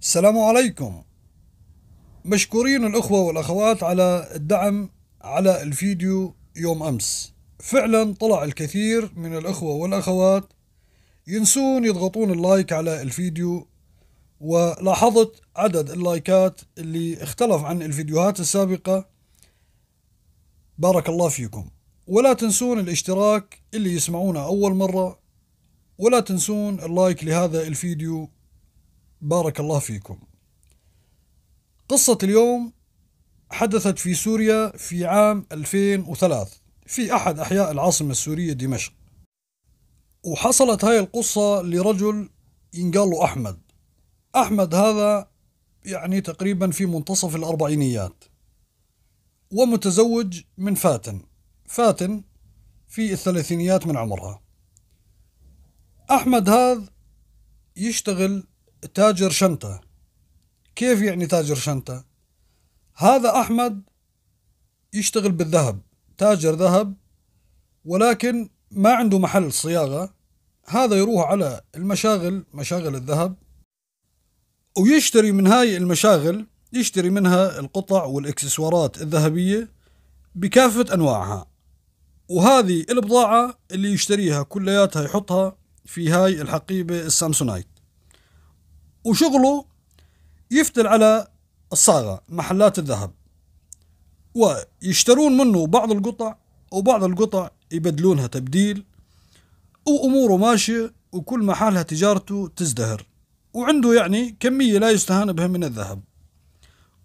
السلام عليكم مشكورين الأخوة والأخوات على الدعم على الفيديو يوم أمس فعلا طلع الكثير من الأخوة والأخوات ينسون يضغطون اللايك على الفيديو ولاحظت عدد اللايكات اللي اختلف عن الفيديوهات السابقة بارك الله فيكم ولا تنسون الاشتراك اللي يسمعونه أول مرة ولا تنسون اللايك لهذا الفيديو بارك الله فيكم قصة اليوم حدثت في سوريا في عام 2003 في أحد أحياء العاصمة السورية دمشق وحصلت هاي القصة لرجل ينقال له أحمد أحمد هذا يعني تقريبا في منتصف الأربعينيات ومتزوج من فاتن فاتن في الثلاثينيات من عمرها أحمد هذا يشتغل تاجر شنطة كيف يعني تاجر شنطة هذا أحمد يشتغل بالذهب تاجر ذهب ولكن ما عنده محل صياغة هذا يروح على المشاغل مشاغل الذهب ويشتري من هاي المشاغل يشتري منها القطع والإكسسوارات الذهبية بكافة أنواعها وهذه البضاعة اللي يشتريها كلياتها يحطها في هاي الحقيبة السامسونايت وشغله يفتل على الصاغة محلات الذهب ويشترون منه بعض القطع وبعض القطع يبدلونها تبديل وأموره ماشية وكل محلها تجارته تزدهر وعنده يعني كمية لا يستهان بها من الذهب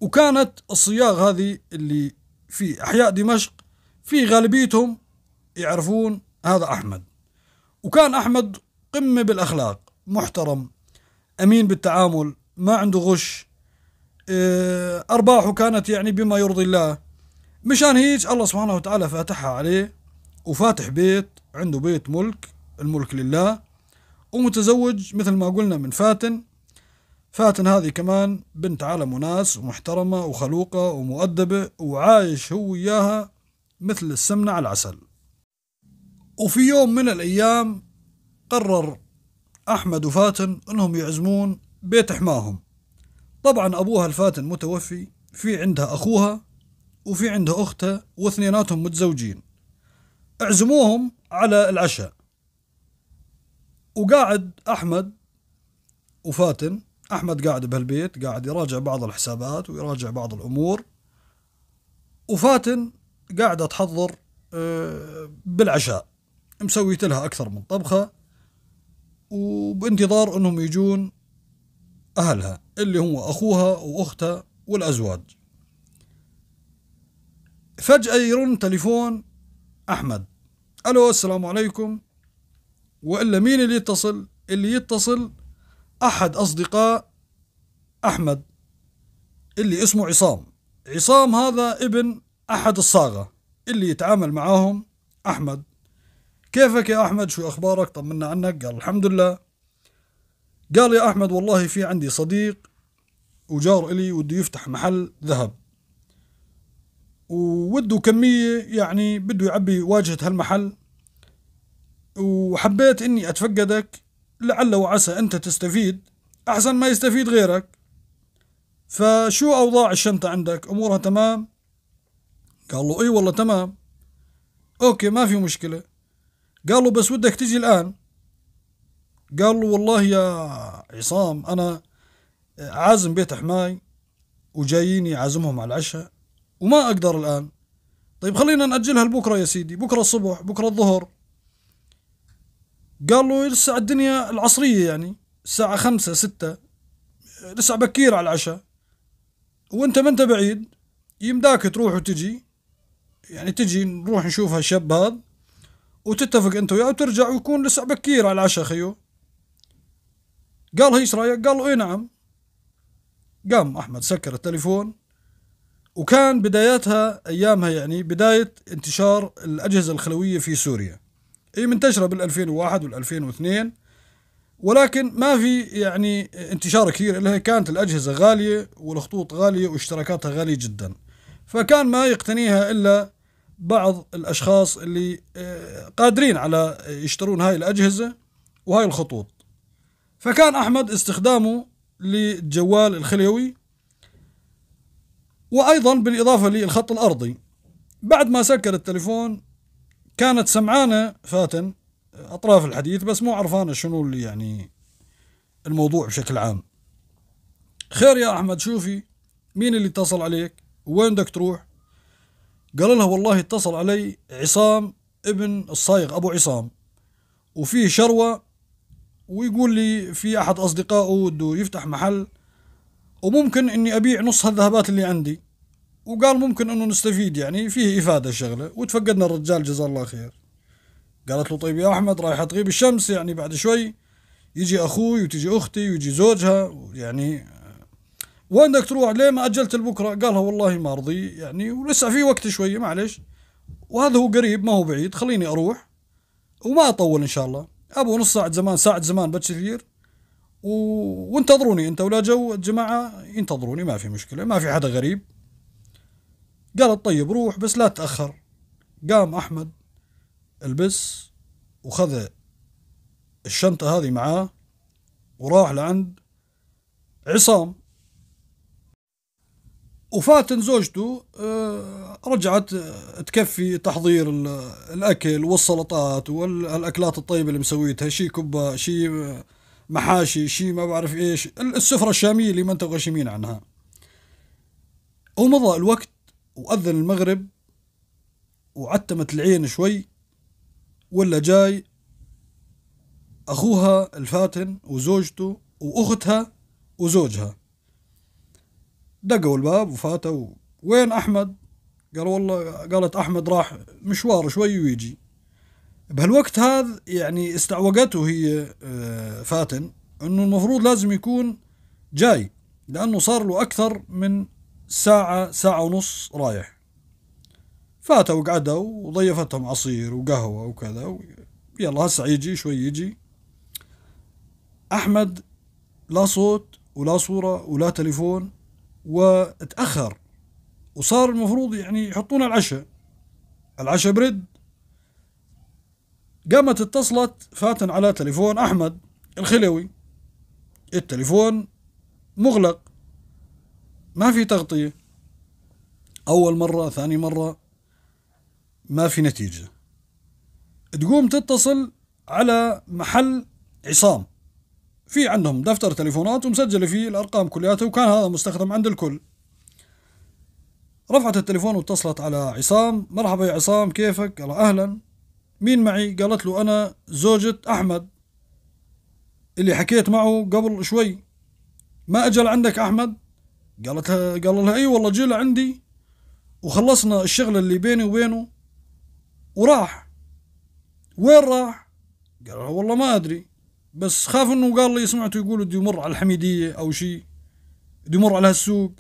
وكانت الصياغ هذه اللي في أحياء دمشق في غالبيتهم يعرفون هذا أحمد وكان أحمد قمة بالأخلاق محترم امين بالتعامل ما عنده غش آه، ارباحه كانت يعني بما يرضي الله مشان هيك الله سبحانه وتعالى فاتحها عليه وفاتح بيت عنده بيت ملك الملك لله ومتزوج مثل ما قلنا من فاتن فاتن هذه كمان بنت عالم وناس ومحترمة وخلوقة ومؤدبة وعايش هو وياها مثل السمنة على العسل وفي يوم من الأيام قرر أحمد وفاتن إنهم يعزمون بيت حماهم طبعا أبوها الفاتن متوفي في عندها أخوها وفي عندها أختها واثنيناتهم متزوجين اعزموهم على العشاء وقاعد أحمد وفاتن أحمد قاعد بهالبيت قاعد يراجع بعض الحسابات ويراجع بعض الأمور وفاتن قاعدة تحضر آه، بالعشاء مسويت لها أكثر من طبخة وبانتظار انهم يجون اهلها اللي هو اخوها واختها والازواج فجأة يرن تليفون احمد الو السلام عليكم والا مين اللي يتصل اللي يتصل احد اصدقاء احمد اللي اسمه عصام عصام هذا ابن احد الصاغه اللي يتعامل معاهم احمد كيفك يا أحمد شو أخبارك طمنا عنك قال الحمد لله قال يا أحمد والله في عندي صديق وجار إلي وده يفتح محل ذهب ووده كمية يعني بده يعبي واجهة هالمحل وحبيت إني أتفقدك لعل وعسى أنت تستفيد أحسن ما يستفيد غيرك فشو أوضاع الشنطة عندك أمورها تمام قال له إي والله تمام أوكي ما في مشكلة قال له بس ودك تجي الآن قال له والله يا عصام أنا عازم بيت حماي وجاييني عازمهم على العشاء وما أقدر الآن طيب خلينا نأجلها لبكرة يا سيدي بكرة الصبح بكرة الظهر قال له لسه الدنيا العصرية يعني الساعة خمسة ستة لسه بكير على العشاء وانت ما انت بعيد يمداك تروح وتجي يعني تجي نروح نشوف هالشاب هذا وتتفق انت وياه وترجع ويكون لسه بكير على العشاء خيو قال هيش رايك قال اي نعم قام احمد سكر التليفون وكان بداياتها ايامها يعني بدايه انتشار الاجهزه الخلويه في سوريا هي منتشره بال2001 وال2002 ولكن ما في يعني انتشار كثير لها كانت الاجهزه غاليه والخطوط غاليه واشتراكاتها غاليه جدا فكان ما يقتنيها الا بعض الاشخاص اللي آه، قادرين على يشترون هاي الاجهزه وهاي الخطوط فكان احمد استخدامه للجوال الخليوي وايضا بالاضافه للخط الارضي بعد ما سكر التليفون كانت سمعانه فاتن اطراف الحديث بس مو عرفانه شنو اللي يعني الموضوع بشكل عام خير يا احمد شوفي مين اللي اتصل عليك وين بدك تروح قال لها والله اتصل علي عصام ابن الصايغ ابو عصام وفيه شروه ويقول لي في احد اصدقائه بده يفتح محل وممكن اني ابيع نص هالذهبات اللي عندي وقال ممكن انه نستفيد يعني فيه افاده الشغله وتفقدنا الرجال جزاه الله خير قالت له طيب يا احمد رايحه تغيب الشمس يعني بعد شوي يجي اخوي وتجي اختي ويجي زوجها يعني بدك تروح ليه ما اجلت لبكره قالها والله ما ارضي يعني ولسه في وقت شويه معلش وهذا هو قريب ما هو بعيد خليني اروح وما اطول ان شاء الله ابو نص ساعه زمان ساعه زمان بتشير و... وانتظروني انت ولا جو الجماعه ينتظروني ما في مشكله ما في حدا غريب قالت طيب روح بس لا تاخر قام احمد البس وخذ الشنطه هذه معاه وراح لعند عصام وفاتن زوجته آه، رجعت آه، تكفي تحضير الاكل والسلطات والاكلات الطيبه اللي مسويتها شي كبه شي آه، محاشي شي ما بعرف ايش السفره الشاميه اللي ما انت غشيمين عنها ومضى الوقت واذن المغرب وعتمت العين شوي ولا جاي اخوها الفاتن وزوجته واختها وزوجها دقوا الباب وفاتوا وين أحمد؟ قال والله قالت أحمد راح مشوار شوي ويجي بهالوقت هذا يعني استعوقته هي آه، فاتن انه المفروض لازم يكون جاي لانه صار له اكثر من ساعة ساعة ونص رايح فاتوا وقعدوا وضيفتهم عصير وقهوة وكذا يلا هسه يجي شوي يجي أحمد لا صوت ولا صورة ولا تليفون وتاخر وصار المفروض يعني يحطونا العشاء العشاء برد قامت اتصلت فاتن على تليفون احمد الخلوي التليفون مغلق ما في تغطيه اول مره ثاني مره ما في نتيجه تقوم تتصل على محل عصام في عندهم دفتر تليفونات ومسجلة فيه الأرقام كلياتها وكان هذا مستخدم عند الكل رفعت التليفون واتصلت على عصام مرحبا يا عصام كيفك قال أهلا مين معي قالت له أنا زوجة أحمد اللي حكيت معه قبل شوي ما أجل عندك أحمد قالت قال لها أي والله جيل عندي وخلصنا الشغلة اللي بيني وبينه وراح وين راح قال والله ما أدري بس خاف انه قال لي سمعته يقول بده يمر على الحميديه او شيء بده يمر على هالسوق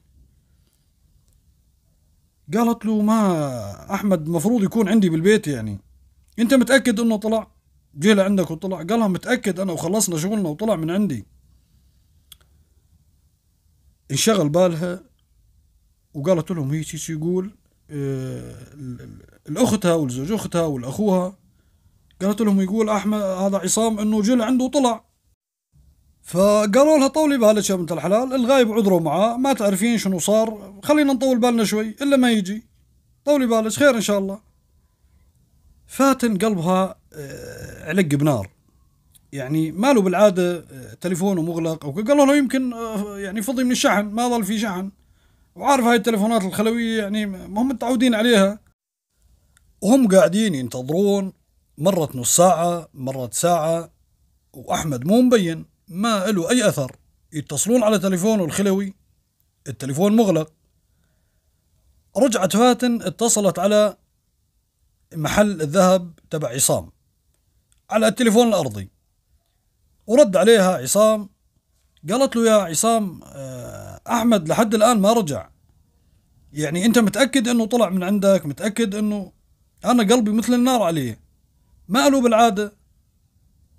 قالت له ما احمد مفروض يكون عندي بالبيت يعني انت متاكد انه طلع جه لعندك وطلع قال لها متاكد انا وخلصنا شغلنا وطلع من عندي انشغل بالها وقالت لهم هي شي يقول آه، الاختها والزوج اختها والاخوها قالت لهم يقول احمد هذا عصام انه جل عنده طلع فقالوا لها طولي بالك يا بنت الحلال الغايب عذره معاه ما تعرفين شنو صار خلينا نطول بالنا شوي الا ما يجي طولي بالك خير ان شاء الله فاتن قلبها آه، علق بنار يعني ماله بالعاده آه، تليفونه مغلق او قالوا له يمكن آه، يعني فضي من الشحن ما ظل في شحن وعارف هاي التليفونات الخلويه يعني ما هم متعودين عليها وهم قاعدين ينتظرون مرت نص ساعة مرت ساعة وأحمد مو مبين ما له أي أثر يتصلون على تليفونه الخلوي التليفون مغلق رجعت فاتن اتصلت على محل الذهب تبع عصام على التليفون الأرضي ورد عليها عصام قالت له يا عصام آه، أحمد لحد الآن ما رجع يعني أنت متأكد أنه طلع من عندك متأكد أنه أنا قلبي مثل النار عليه ماله بالعادة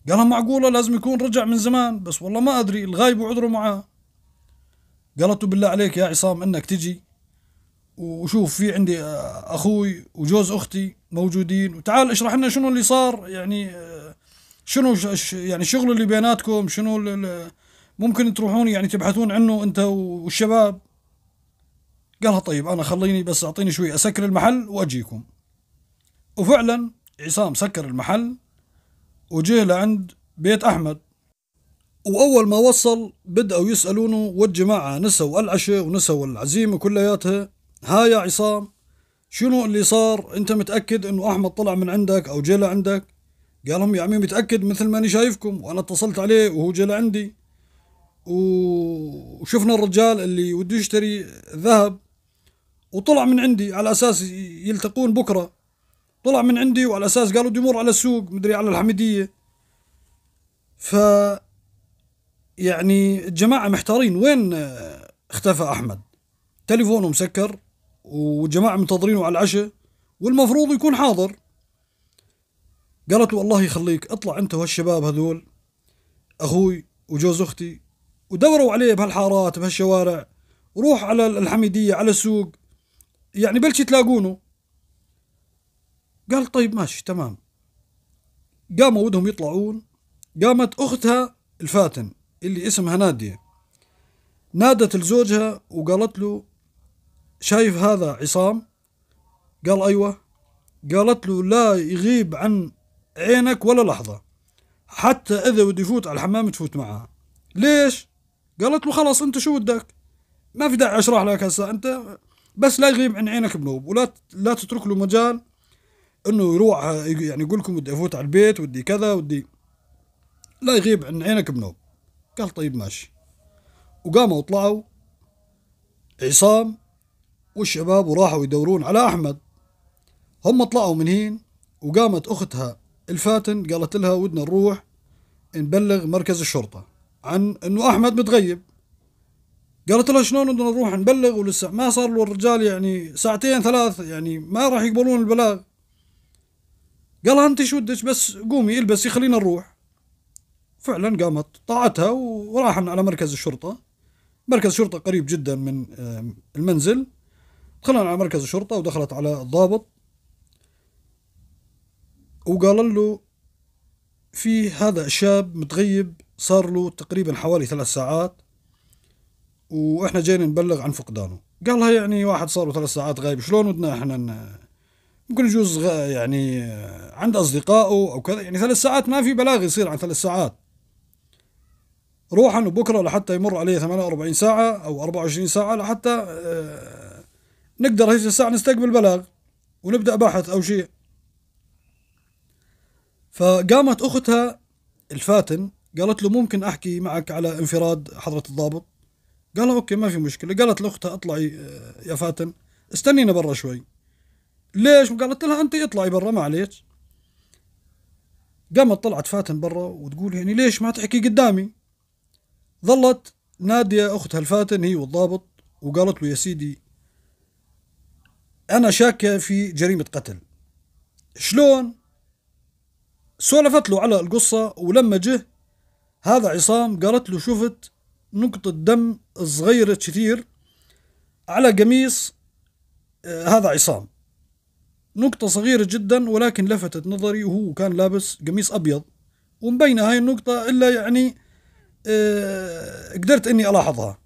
قالها معقولة لازم يكون رجع من زمان بس والله ما أدري الغايب وعذره معاه قالت بالله عليك يا عصام إنك تجي وشوف في عندي أخوي وجوز أختي موجودين وتعال اشرح لنا شنو اللي صار يعني شنو يعني الشغل اللي بيناتكم شنو ممكن تروحون يعني تبحثون عنه أنت والشباب قالها طيب أنا خليني بس أعطيني شوي أسكر المحل وأجيكم وفعلا عصام سكر المحل وجه لعند بيت أحمد وأول ما وصل بدأوا يسألونه والجماعة نسوا العشاء ونسوا العزيمة كلياتها ها يا عصام شنو اللي صار أنت متأكد أنه أحمد طلع من عندك أو جيل عندك قال لهم يا عمي متأكد مثل ما أنا شايفكم وأنا اتصلت عليه وهو جيل عندي وشفنا الرجال اللي وده يشتري ذهب وطلع من عندي على أساس يلتقون بكرة طلع من عندي وعلى اساس قالوا بده يمر على السوق مدري على الحميديه ف يعني الجماعه محتارين وين آه، اختفى احمد تليفونه مسكر والجماعه منتظرينه على العشاء والمفروض يكون حاضر قالت له الله يخليك اطلع انت والشباب هذول اخوي وجوز اختي ودوروا عليه بهالحارات بهالشوارع روح على الحميديه على السوق يعني بلش تلاقونه قال طيب ماشي تمام قاموا ودهم يطلعون قامت أختها الفاتن اللي اسمها نادية نادت لزوجها وقالت له شايف هذا عصام قال أيوة قالت له لا يغيب عن عينك ولا لحظة حتى إذا بده يفوت على الحمام تفوت معاه ليش؟ قالت له خلاص أنت شو بدك؟ ما في داعي أشرح لك هسه أنت بس لا يغيب عن عينك بنوب ولا لا تترك له مجال انه يروح يعني يقول لكم ودي افوت على البيت ودي كذا ودي لا يغيب عن عينك بنوب قال طيب ماشي وقاموا وطلعوا عصام والشباب وراحوا يدورون على احمد هم طلعوا من هين وقامت اختها الفاتن قالت لها ودنا نروح نبلغ مركز الشرطه عن انه احمد متغيب قالت لها شلون بدنا نروح نبلغ ولسه ما صار له الرجال يعني ساعتين ثلاث يعني ما راح يقبلون البلاغ قال انت شو بدك بس قومي البسي خلينا نروح فعلا قامت طاعتها وراحنا على مركز الشرطه مركز الشرطه قريب جدا من المنزل دخلنا على مركز الشرطه ودخلت على الضابط وقال له في هذا الشاب متغيب صار له تقريبا حوالي ثلاث ساعات واحنا جايين نبلغ عن فقدانه قال لها يعني واحد صار له ثلاث ساعات غايب شلون بدنا احنا ممكن يجوز يعني عند أصدقائه أو كذا يعني ثلاث ساعات ما في بلاغ يصير عن ثلاث ساعات روحا وبكرة لحتى يمر عليه 48 ساعة أو 24 ساعة لحتى آه، نقدر هيك الساعة نستقبل بلاغ ونبدأ بحث أو شيء فقامت أختها الفاتن قالت له ممكن أحكي معك على انفراد حضرة الضابط قال أوكي ما في مشكلة قالت لأختها اطلعي آه، يا فاتن استنينا برا شوي ليش قالت لها انت اطلعي برا ما عليك قامت طلعت فاتن برا وتقول يعني ليش ما تحكي قدامي ظلت نادية أختها الفاتن هي والضابط وقالت له يا سيدي أنا شاكة في جريمة قتل شلون سولفت له على القصة ولما جه هذا عصام قالت له شفت نقطة دم صغيرة كثير على قميص آه، هذا عصام نقطة صغيرة جدا ولكن لفتت نظري وهو كان لابس قميص أبيض ومبينة هاي النقطة إلا يعني آه، قدرت إني ألاحظها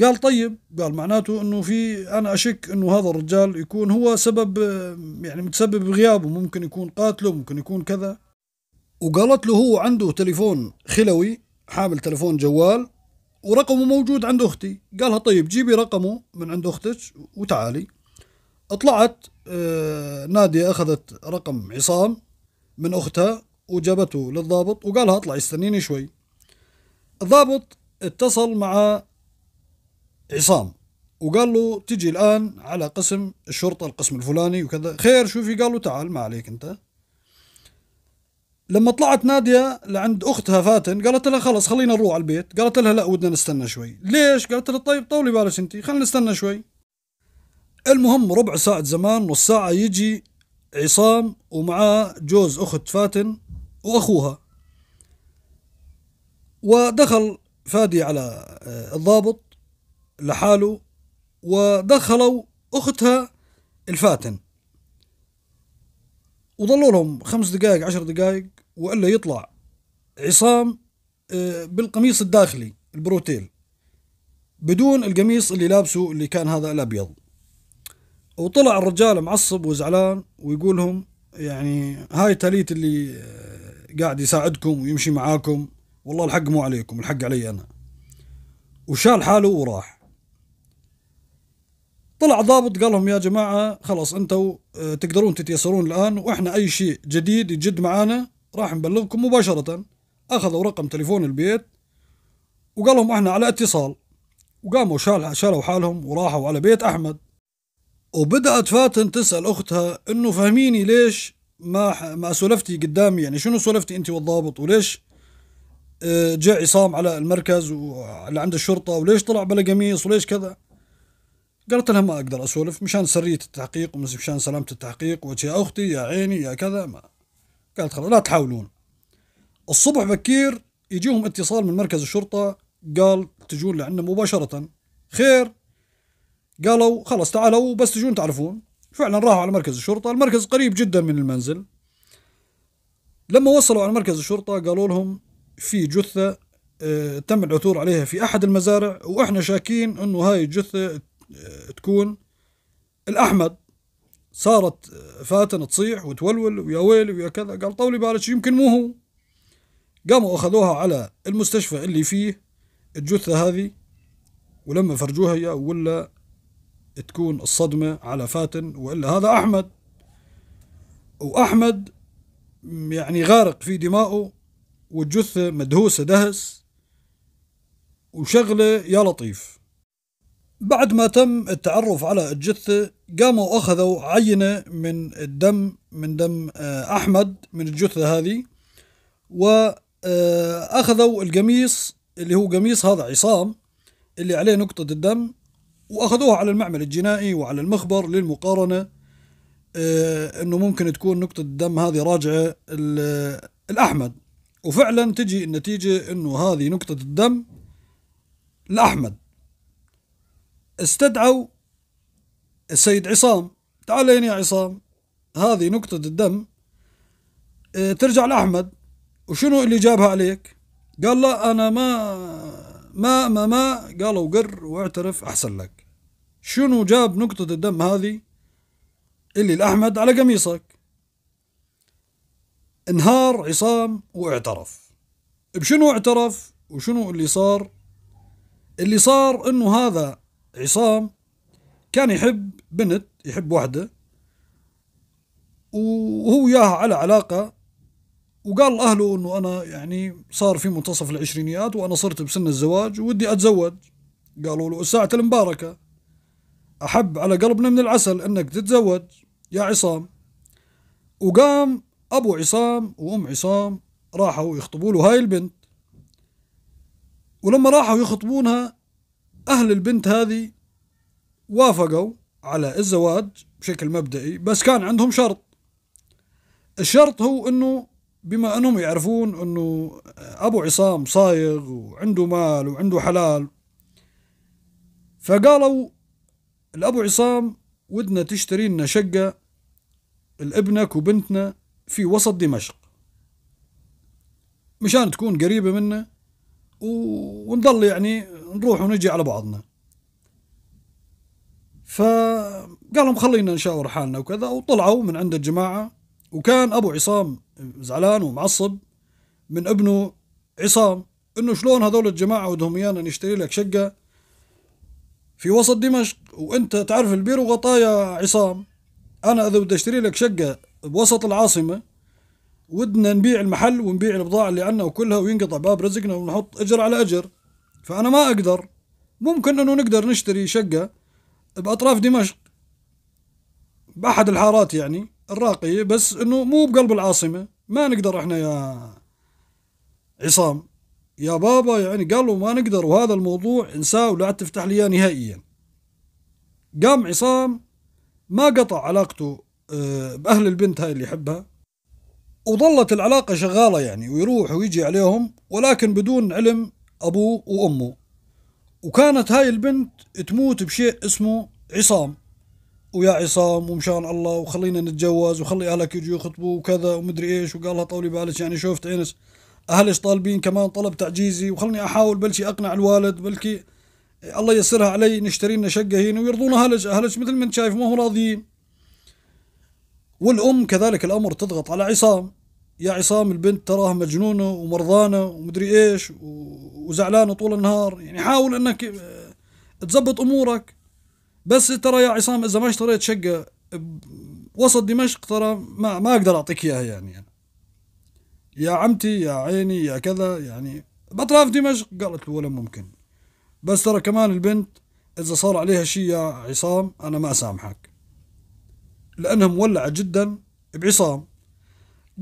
قال طيب قال معناته انه في انا اشك انه هذا الرجال يكون هو سبب آه، يعني متسبب بغيابه ممكن يكون قاتله ممكن يكون كذا وقالت له هو عنده تليفون خلوي حامل تليفون جوال ورقمه موجود عند اختي قالها طيب جيبي رقمه من عند اختك وتعالي طلعت آه، نادية أخذت رقم عصام من أختها وجابته للضابط وقال لها اطلعي استنيني شوي الضابط اتصل مع عصام وقال له تجي الآن على قسم الشرطة القسم الفلاني وكذا خير شو في قال له تعال ما عليك أنت لما طلعت نادية لعند أختها فاتن قالت لها خلص خلينا نروح على البيت قالت لها لا ودنا نستنى شوي ليش قالت لها طيب طولي بالك أنت خلينا نستنى شوي المهم ربع ساعة زمان نص ساعة يجي عصام ومعاه جوز أخت فاتن وأخوها ودخل فادي على آه، الضابط لحاله ودخلوا أختها الفاتن وظلوا لهم خمس دقائق عشر دقائق وإلا يطلع عصام آه، بالقميص الداخلي البروتيل بدون القميص اللي لابسه اللي كان هذا الأبيض وطلع الرجال معصب وزعلان ويقول لهم يعني هاي تاليت اللي آه، قاعد يساعدكم ويمشي معاكم والله الحق مو عليكم الحق علي أنا وشال حاله وراح طلع ضابط قال لهم يا جماعة خلاص انتوا آه، تقدرون تتيسرون الآن وإحنا أي شيء جديد يجد معانا راح نبلغكم مباشرة أخذوا رقم تليفون البيت وقال لهم إحنا على اتصال وقاموا شال شالوا حالهم وراحوا على بيت أحمد وبدأت فاطن تسأل أختها إنه فهميني ليش ما ما سولفتي قدامي يعني شنو سولفتي أنت والضابط وليش آه، جاء عصام على المركز وعلى عند الشرطة وليش طلع بلا قميص وليش كذا قالت لها ما أقدر أسولف مشان سرية التحقيق ومشان سلامة التحقيق وجه يا أختي يا عيني يا كذا ما قالت خلاص لا تحاولون الصبح بكير يجيهم اتصال من مركز الشرطة قال تجون لعنا مباشرة خير قالوا خلص تعالوا بس تجون تعرفون فعلا راحوا على مركز الشرطة المركز قريب جدا من المنزل لما وصلوا على مركز الشرطة قالوا لهم في جثة آه، تم العثور عليها في أحد المزارع وإحنا شاكين أنه هاي الجثة آه، تكون الأحمد صارت آه، فاتن تصيح وتولول ويا ويل ويا كذا قال طولي بالك يمكن مو هو قاموا أخذوها على المستشفى اللي فيه الجثة هذه ولما فرجوها يا ولا تكون الصدمة على فاتن وإلا هذا أحمد وأحمد يعني غارق في دمائه والجثة مدهوسة دهس وشغلة يا لطيف بعد ما تم التعرف على الجثة قاموا أخذوا عينة من الدم من دم آه، أحمد من الجثة هذه وأخذوا آه، القميص اللي هو قميص هذا عصام اللي عليه نقطة الدم واخذوها على المعمل الجنائي وعلى المخبر للمقارنه آه انه ممكن تكون نقطه الدم هذه راجعه الاحمد وفعلا تجي النتيجه انه هذه نقطه الدم لاحمد استدعوا السيد عصام تعالين يا عصام هذه نقطة الدم آه، ترجع لأحمد وشنو اللي جابها عليك قال لا أنا ما ما ما ما قالوا قر واعترف أحسن لك شنو جاب نقطة الدم هذه اللي الأحمد على قميصك انهار عصام واعترف بشنو اعترف وشنو اللي صار اللي صار انه هذا عصام كان يحب بنت يحب واحدة وهو ياها على علاقة وقال لأهله أنه أنا يعني صار في منتصف العشرينيات وأنا صرت بسن الزواج ودي أتزوج قالوا له الساعة المباركة أحب على قلبنا من العسل أنك تتزوج يا عصام وقام أبو عصام وأم عصام راحوا يخطبوا له هاي البنت ولما راحوا يخطبونها أهل البنت هذه وافقوا على الزواج بشكل مبدئي بس كان عندهم شرط الشرط هو أنه بما أنهم يعرفون أنه أبو عصام صايغ وعنده مال وعنده حلال فقالوا الأبو عصام ودنا تشتري لنا شقة لابنك وبنتنا في وسط دمشق مشان تكون قريبة منا و... ونضل يعني نروح ونجي على بعضنا فقال لهم خلينا نشاور حالنا وكذا وطلعوا من عند الجماعة وكان أبو عصام زعلان ومعصب من ابنه عصام انه شلون هذول الجماعة ودهم ايانا نشتري لك شقة في وسط دمشق وانت تعرف البيرو يا عصام انا اذا بدي اشتري لك شقه بوسط العاصمه ودنا نبيع المحل ونبيع البضاعه اللي عندنا وكلها وينقطع باب رزقنا ونحط اجر على اجر فانا ما اقدر ممكن انه نقدر نشتري شقه باطراف دمشق باحد الحارات يعني الراقيه بس انه مو بقلب العاصمه ما نقدر احنا يا عصام يا بابا يعني قال له ما نقدر وهذا الموضوع انساه ولا تفتح لي نهائيا قام عصام ما قطع علاقته آه، بأهل البنت هاي اللي يحبها وظلت العلاقة شغالة يعني ويروح ويجي عليهم ولكن بدون علم أبوه وأمه وكانت هاي البنت تموت بشيء اسمه عصام ويا عصام ومشان الله وخلينا نتجوز وخلي اهلك يجوا يخطبوا وكذا ومدري ايش وقال لها طولي بالك يعني شوفت انس اهلش طالبين كمان طلب تعجيزي وخلني احاول بلشي اقنع الوالد بلكي الله يسرها علي نشتري لنا شقه هنا ويرضون اهلش اهلش مثل ما انت شايف ما هو راضيين والام كذلك الامر تضغط على عصام يا عصام البنت تراها مجنونه ومرضانه ومدري ايش وزعلانه طول النهار يعني حاول انك آه، تزبط امورك بس ترى يا عصام اذا ما اشتريت شقه وسط دمشق ترى ما ما اقدر اعطيك اياها يعني, يعني يا عمتي يا عيني يا كذا يعني بأطراف دمشق قالت له ولا ممكن بس ترى كمان البنت إذا صار عليها شيء يا عصام أنا ما أسامحك لأنها مولعة جدا بعصام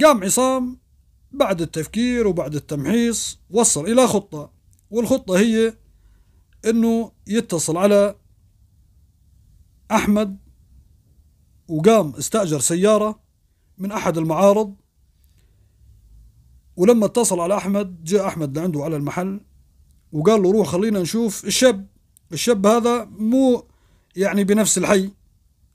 قام عصام بعد التفكير وبعد التمحيص وصل إلى خطة والخطة هي أنه يتصل على أحمد وقام استأجر سيارة من أحد المعارض ولما اتصل على احمد جاء احمد لعنده على المحل وقال له روح خلينا نشوف الشاب الشاب هذا مو يعني بنفس الحي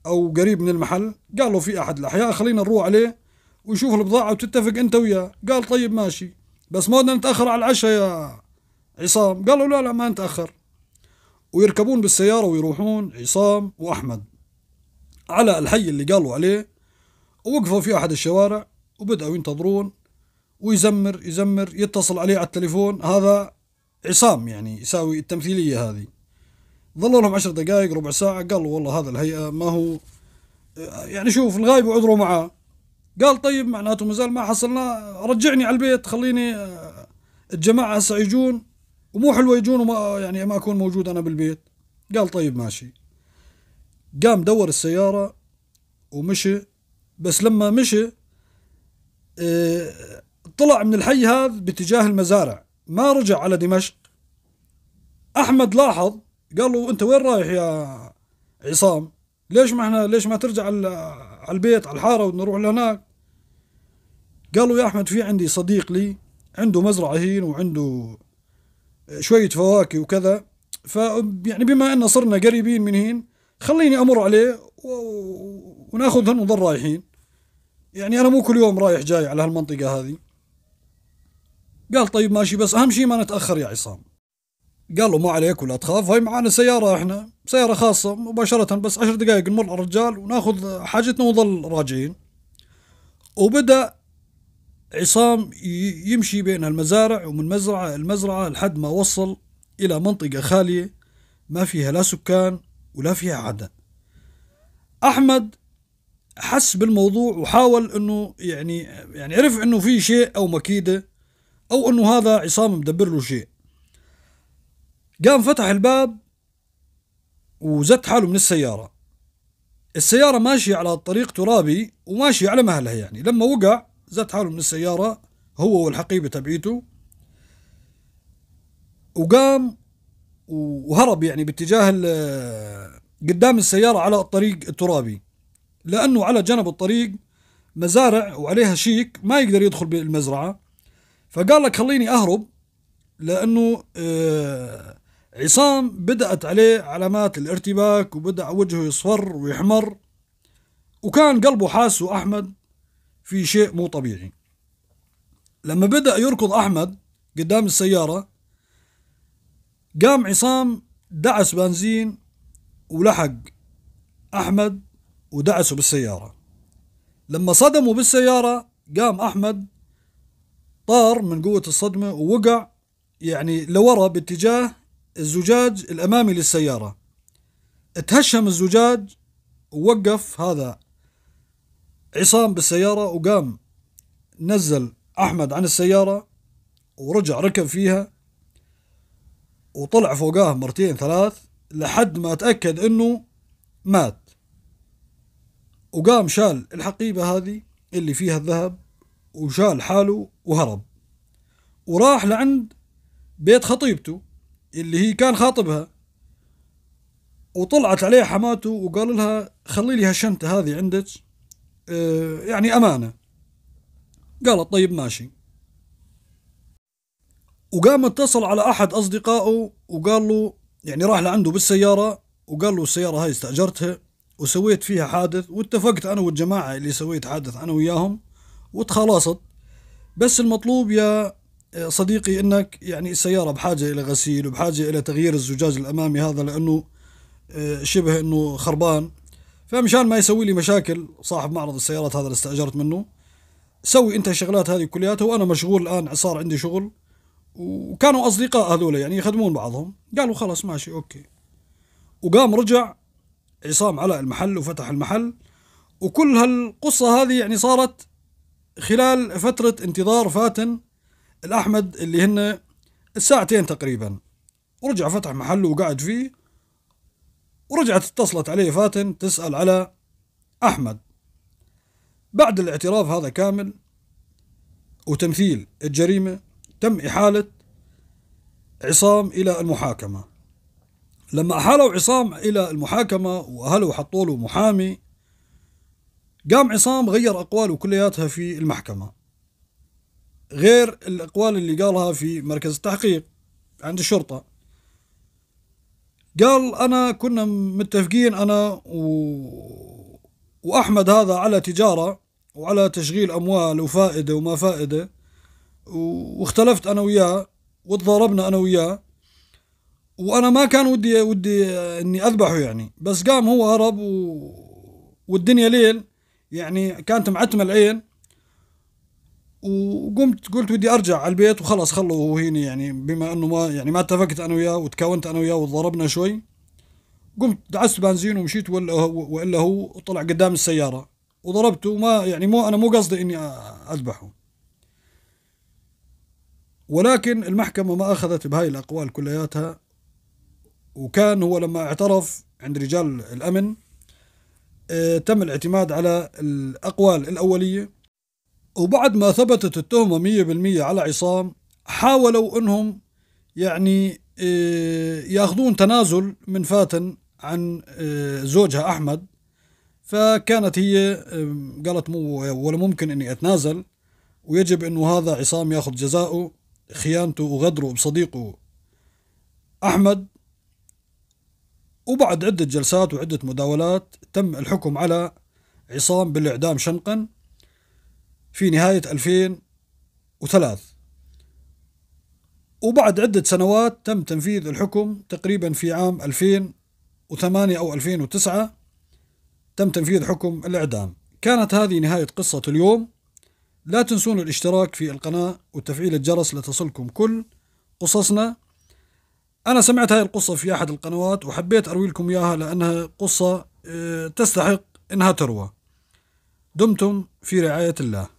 او قريب من المحل قال له في احد الاحياء خلينا نروح عليه ويشوف البضاعه وتتفق انت وياه قال طيب ماشي بس ما بدنا نتاخر على العشاء يا عصام قالوا لا لا ما نتاخر ويركبون بالسياره ويروحون عصام واحمد على الحي اللي قالوا عليه ووقفوا في احد الشوارع وبداوا ينتظرون ويزمر يزمر يتصل عليه على التليفون هذا عصام يعني يساوي التمثيلية هذه ظل لهم عشر دقائق ربع ساعة قالوا والله هذا الهيئة ما هو آه، يعني شوف الغايب وعذروا معاه قال طيب معناته مازال ما حصلنا رجعني على البيت خليني آه، الجماعة هسه يجون ومو حلوة يجون وما يعني ما اكون موجود انا بالبيت قال طيب ماشي قام دور السيارة ومشي بس لما مشي آه، طلع من الحي هذا باتجاه المزارع ما رجع على دمشق احمد لاحظ قال له انت وين رايح يا عصام ليش ما احنا ليش ما ترجع على البيت على الحاره ونروح لهناك قال له يا احمد في عندي صديق لي عنده مزرعه هين وعنده شويه فواكه وكذا ف يعني بما ان صرنا قريبين من هين خليني امر عليه و... وناخذهم ونضل رايحين يعني انا مو كل يوم رايح جاي على هالمنطقه هذه قال طيب ماشي بس اهم شيء ما نتاخر يا عصام قال له ما عليك ولا تخاف هاي معانا سيارة احنا سيارة خاصة مباشرة بس عشر دقائق نمر على الرجال وناخذ حاجتنا ونظل راجعين وبدأ عصام يمشي بين المزارع ومن مزرعة المزرعة لحد ما وصل إلى منطقة خالية ما فيها لا سكان ولا فيها عدن أحمد حس بالموضوع وحاول انه يعني يعني عرف انه في شيء او مكيده او انه هذا عصام مدبر له شيء قام فتح الباب وزت حاله من السيارة السيارة ماشية على طريق ترابي وماشية على مهلها يعني لما وقع زت حاله من السيارة هو والحقيبة تبعيته وقام وهرب يعني باتجاه قدام السيارة على الطريق الترابي لأنه على جنب الطريق مزارع وعليها شيك ما يقدر يدخل بالمزرعة فقال لك خليني أهرب لأنه آه، عصام بدأت عليه علامات الارتباك وبدأ وجهه يصفر ويحمر وكان قلبه حاسه أحمد في شيء مو طبيعي لما بدأ يركض أحمد قدام السيارة قام عصام دعس بنزين ولحق أحمد ودعسه بالسيارة لما صدموا بالسيارة قام أحمد طار من قوة الصدمة ووقع يعني لورا باتجاه الزجاج الأمامي للسيارة تهشم الزجاج ووقف هذا عصام بالسيارة وقام نزل أحمد عن السيارة ورجع ركب فيها وطلع فوقاه مرتين ثلاث لحد ما تأكد أنه مات وقام شال الحقيبة هذه اللي فيها الذهب وشال حاله وهرب وراح لعند بيت خطيبته اللي هي كان خاطبها وطلعت عليه حماته وقال لها خلي لي هالشنطة هذه عندك آه، يعني أمانة قالت طيب ماشي وقام اتصل على أحد أصدقائه وقال له يعني راح لعنده بالسيارة وقال له السيارة هاي استأجرتها وسويت فيها حادث واتفقت أنا والجماعة اللي سويت حادث أنا وياهم وتخلصت بس المطلوب يا آه، صديقي انك يعني السياره بحاجه الى غسيل وبحاجه الى تغيير الزجاج الامامي هذا لانه آه، شبه انه خربان فمشان ما يسوي لي مشاكل صاحب معرض السيارات هذا اللي استاجرت منه سوي انت الشغلات هذه كلياتها وانا مشغول الان صار عندي شغل وكانوا اصدقاء هذول يعني يخدمون بعضهم قالوا خلاص ماشي اوكي وقام رجع عصام علاء المحل وفتح المحل وكل هالقصة هذه يعني صارت خلال فترة انتظار فاتن الأحمد اللي هن الساعتين تقريبا ورجع فتح محله وقعد فيه ورجعت اتصلت عليه فاتن تسأل على أحمد بعد الاعتراف هذا كامل وتمثيل الجريمة تم إحالة عصام إلى المحاكمة لما أحالوا عصام إلى المحاكمة وأهله حطوا له محامي قام عصام غير أقواله كلياتها في المحكمة غير الأقوال اللي قالها في مركز التحقيق عند الشرطة قال أنا كنا متفقين أنا و... وأحمد هذا على تجارة وعلى تشغيل أموال وفائدة وما فائدة واختلفت أنا وياه وتضاربنا أنا وياه وأنا ما كان ودي ودي إني أذبحه يعني بس قام هو هرب و... والدنيا ليل يعني كانت معتمة العين وقمت قلت ودي ارجع على البيت وخلص خلوا هو يعني بما انه ما يعني ما اتفقت انا وياه وتكونت انا وياه وضربنا شوي قمت دعست بنزين ومشيت ولا هو والا هو طلع قدام السياره وضربته وما يعني مو انا مو قصدي اني اذبحه ولكن المحكمه ما اخذت بهاي الاقوال كلياتها وكان هو لما اعترف عند رجال الامن آه، تم الاعتماد على الأقوال الأولية وبعد ما ثبتت التهمة مية بالمية على عصام حاولوا أنهم يعني آه، ياخذون تنازل من فاتن عن آه، زوجها أحمد فكانت هي قالت مو ولا ممكن أني أتنازل ويجب أنه هذا عصام ياخذ جزاؤه خيانته وغدره بصديقه أحمد وبعد عدة جلسات وعدة مداولات تم الحكم على عصام بالإعدام شنقا في نهاية 2003 وبعد عدة سنوات تم تنفيذ الحكم تقريبا في عام 2008 أو 2009 تم تنفيذ حكم الإعدام كانت هذه نهاية قصة اليوم لا تنسون الاشتراك في القناة وتفعيل الجرس لتصلكم كل قصصنا أنا سمعت هاي القصة في أحد القنوات وحبيت أروي لكم إياها لأنها قصة آه، تستحق إنها تروى دمتم في رعاية الله